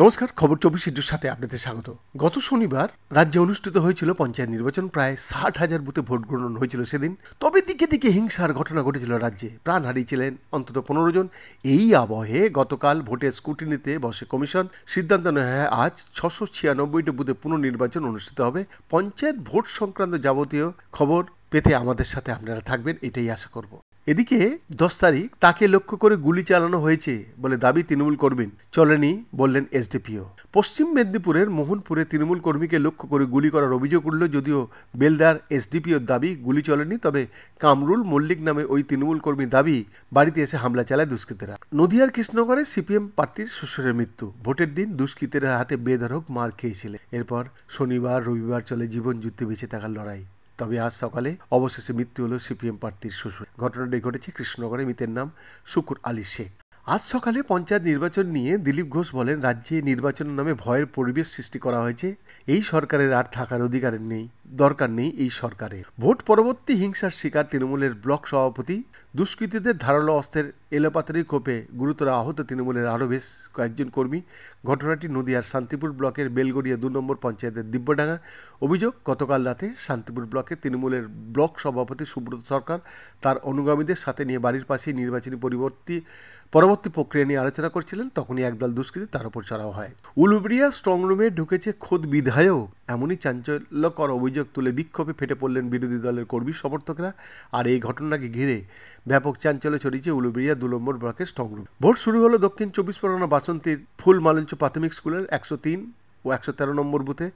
নমস্কার খবর চব্বিশ ইন্টুর সাথে আপনাদের স্বাগত গত শনিবার রাজ্যে অনুষ্ঠিত হয়েছিল পঞ্চায়েত নির্বাচন প্রায় ষাট হাজার বুথে ভোট গ্রহণ হয়েছিল সেদিন তবে দিকে দিকে হিংসার ঘটনা ঘটেছিল রাজ্যে প্রাণ হারিয়েছিলেন অন্তত পনেরো জন এই আবহে গতকাল ভোটের স্কুটিনিতে বসে কমিশন সিদ্ধান্ত নেওয়া হয় হ্যাঁ, আজ ছশো ছিয়ানব্বইটি বুথে পুনর্নির্বাচন অনুষ্ঠিত হবে পঞ্চায়েত ভোট সংক্রান্ত যাবতীয় খবর পেতে আমাদের সাথে আপনারা থাকবেন এটাই আশা করব এদিকে দশ তারিখ তাকে লক্ষ্য করে গুলি চালানো হয়েছে বলে দাবি তৃণমূল কর্মী চলেনি বললেন এসডিপিও পশ্চিম মেদিনীপুরের মোহনপুরে তৃণমূল কর্মীকে লক্ষ্য করে গুলি করার অভিযোগ উঠল যদিও বেলদার এসডিপিওর দাবি গুলি চলেনি তবে কামরুল মল্লিক নামে ওই তৃণমূল কর্মী দাবি বাড়িতে এসে হামলা চালায় দুষ্কৃতীরা নদিয়ার কৃষ্ণনগরে সিপিএম প্রার্থীর শ্বশুরের মৃত্যু ভোটের দিন দুষ্কৃতীরা হাতে বেধরক মার খেয়েছিলেন এরপর শনিবার রবিবার চলে জীবন যুদ্ধে বেঁচে থাকার লড়াই তবে আজ সকালে অবশেষে মৃত্যু হল সিপিএম প্রার্থীর শ্বশুর ঘটনাটি ঘটেছে কৃষ্ণনগরে মৃতের নাম শুকুর আলী শেখ আজ সকালে পঞ্চায়েত নির্বাচন নিয়ে দিলীপ ঘোষ বলেন রাজ্যে নির্বাচনের নামে ভয়ের পরিবেশ সৃষ্টি করা হয়েছে এই সরকারের আর থাকার অধিকার নেই দরকার নেই এই সরকারের ভোট পরবর্তী হিংসার শিকার তৃণমূলের ব্লক সভাপতি দুষ্কৃতীদের ধারালো অস্ত্রের এলোপাতারি ক্ষোভে গুরুতর আহত তৃণমূলের আরও বেশ কয়েকজন কর্মী ঘটনাটি নদিয়ার শান্তিপুর ব্লকের বেলগড়িয়া দু নম্বর পঞ্চায়েতের দিব্যডাঙ্গা অভিযোগ গতকাল রাতে শান্তিপুর ব্লকে তৃণমূলের ব্লক সভাপতি সুব্রত সরকার তার অনুগামীদের সাথে নিয়ে বাড়ির পাশেই নির্বাচনী পরিবর্তী পরবর্তী প্রক্রিয়া নিয়ে আলোচনা করছিলেন তখনই একদল দুষ্কৃতী তার উপর চড়াও হয় উলুবড়িয়া স্ট্রংরুমে ঢুকেছে খোদ বিধায়ক এমনই চাঞ্চল্যকর অভিযোগ তুলে বিক্ষোভে ফেটে পড়লেন বিরোধী দলের কর্মী সমর্থকরা আর এই ঘটনাকে ঘিরে ব্যাপক চাঞ্চল্য ছড়িয়েছে উলুবেড়িয়া দু নম্বর ব্লকের স্ট্রংরুম ভোট শুরু হলো দক্ষিণ চব্বিশ পরগনা বাসন্তীর ফুল মালঞ্চ প্রাথমিক স্কুলের একশো তিন ও একশো তেরো নম্বর বুথে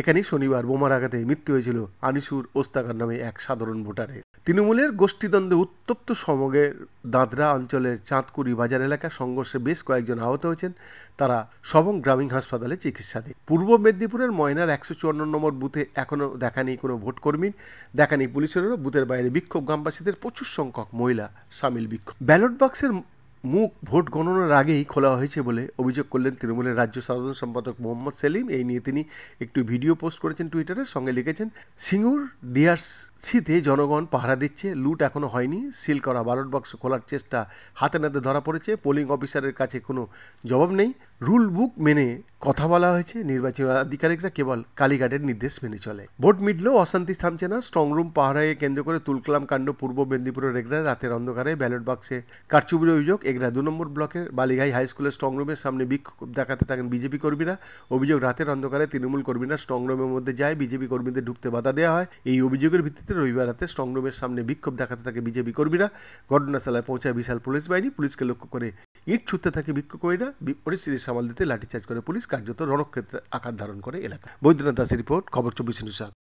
এখানেই শনিবার বোমার আঘাতে মৃত্যু হয়েছিল আনিসুর ওস্তাকার নামে এক সাধারণ ভোটারের তৃণমূলের গোষ্ঠীদ্বন্দ্বে উত্তপ্ত সমগের দাদরা অঞ্চলের চাঁদকুড়ি বাজার এলাকা সংঘর্ষে বেশ কয়েকজন আহত হয়েছেন তারা সবং গ্রামীণ হাসপাতালে চিকিৎসাধীন পূর্ব মেদিনীপুরের ময়নার একশো চুয়ান্ন নম্বর বুথে এখনও দেখা নেই কোনো ভোটকর্মীর দেখা নেই পুলিশেরও বুথের বাইরে বিক্ষোভ গ্রামবাসীদের প্রচুর সংখ্যক মহিলা সামিল বিক্ষোভ ব্যালট বাক্সের মুখ ভোট গণনার আগেই খোলা হয়েছে বলে অভিযোগ করলেন তৃণমূলের রাজ্য সাধারণ সম্পাদক মোহাম্মদ সেলিম এই নিয়ে তিনি একটি ভিডিও পোস্ট করেছেন টুইটারে সঙ্গে লিখেছেন সিঙ্গুর ডিয়ার্স শীতে জনগণ পাহারা দিচ্ছে লুট এখনও হয়নি সিল করা ব্যালট বাক্স খোলার চেষ্টা হাতে নাতে ধরা পড়েছে পোলিং অফিসারের কাছে কোনো জবাব নেই রুল বুক মেনে কথা বলা হয়েছে নির্বাচন আধিকারিকরা কেবল কালীঘাটের নির্দেশ মেনে চলে ভোট মিটলেও অশান্তি থামছে না স্ট্রংরুম পাহারায় কেন্দ্র করে তুলকলাম কাণ্ড পূর্ব মেদিনীপুরের রেগড়ায় রাতের অন্ধকারে ব্যালট বাক্সে কারচুপির অভিযোগ এগরা দু নম্বর ব্লকের বালিঘাই হাইস্কুলের স্ট্রংরুমের সামনে বিক্ষোভ দেখাতে থাকেন বিজেপি কর্মীরা অভিযোগ রাতের অন্ধকারে তৃণমূল কর্মীরা স্ট্রংরুমের মধ্যে যায় বিজেপি কর্মীদের ঢুকতে বাধা দেওয়া হয় এই অভিযোগের ভিত্তিতে নেতৃত্বে রবিবার রাতে স্ট্রংরুমের সামনে বিক্ষোভ দেখাতে থাকে বিজেপি কর্মীরা ঘটনাস্থলায় পৌঁছায় বিশাল পুলিশ বাহিনী পুলিশকে লক্ষ্য করে ইট ছুটতে থাকে বিক্ষোভকারীরা পরিস্থিতি সামাল দিতে লাঠিচার্জ করে পুলিশ কার্যত রণক্ষেত্রে আকার ধারণ করে এলাকা বৈদ্যনাথ দাসের রিপোর্ট খবর চব্বিশ